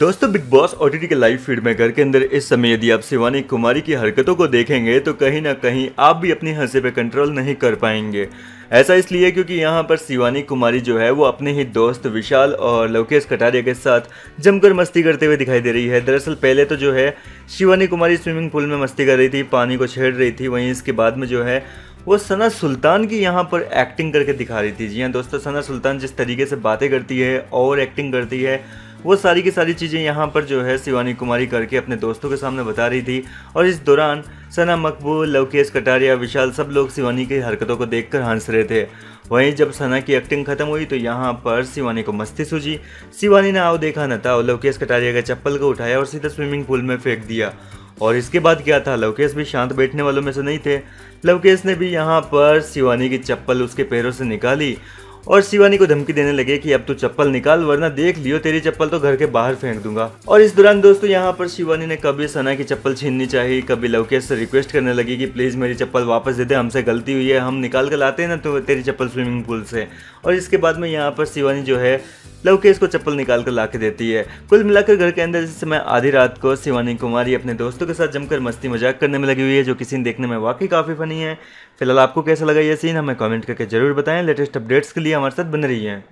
दोस्तों Bigg Boss OTT के live feed में घर के अंदर इस समय यदि आप शिवानी कुमारी की हरकतों को देखेंगे तो कहीं ना कहीं आप भी अपनी हंसे पे कंट्रोल नहीं कर पाएंगे ऐसा इसलिए क्योंकि यहाँ पर शिवानी कुमारी जो है वो अपने ही दोस्त विशाल और लोकेश कटारिया के साथ जमकर मस्ती करते हुए दिखाई दे रही है दरअसल पहले तो जो है शिवानी कुमारी स्विमिंग पूल में मस्ती कर रही थी पानी को छेड़ रही थी वहीं इसके बाद में जो है वो सना सुल्तान की यहाँ पर एक्टिंग करके दिखा रही थी जी हाँ दोस्तों सना सुल्तान जिस तरीके से बातें करती है और एक्टिंग करती है वो सारी की सारी चीज़ें यहाँ पर जो है शिवानी कुमारी करके अपने दोस्तों के सामने बता रही थी और इस दौरान सना मकबूल लवकेश कटारिया विशाल सब लोग शिवानी की हरकतों को देख हंस रहे थे वहीं जब सना की एक्टिंग खत्म हुई तो यहाँ पर शिवानी को मस्ती सूझी शिवानी ने आओ देखा न था और लवकेश कटारिया के चप्पल को उठाया और सीधा स्विमिंग पूल में फेंक दिया और इसके बाद क्या था लवकेश भी शांत बैठने वालों में से नहीं थे लवकेश ने भी यहाँ पर शिवानी की चप्पल उसके पैरों से निकाली और शिवानी को धमकी देने लगे कि अब तू चप्पल निकाल वरना देख लियो तेरी चप्पल तो घर के बाहर फेंक दूंगा और इस दौरान दोस्तों यहाँ पर शिवानी ने कभी सना की चप्पल छीननी चाहिए कभी लवकेश से रिक्वेस्ट करने लगी कि प्लीज़ मेरी चप्पल वापस दे दे हमसे गलती हुई है हम निकाल कर लाते हैं ना तो तेरी चप्पल स्विमिंग पूल से और इसके बाद में यहाँ पर शिवानी जो है लवकेश को चप्पल निकाल कर ला के देती है कुल मिलाकर घर के अंदर इस समय आधी रात को शिवानी कुमारी अपने दोस्तों के साथ जमकर मस्ती मजाक करने में लगी हुई है जो कि सीन देखने में वाकई काफ़ी फनी है फिलहाल आपको कैसा लगा यह सीन हमें कॉमेंट करके जरूर बताएं लेटेस्ट अपडेट्स के लिए हमारे साथ बन रही है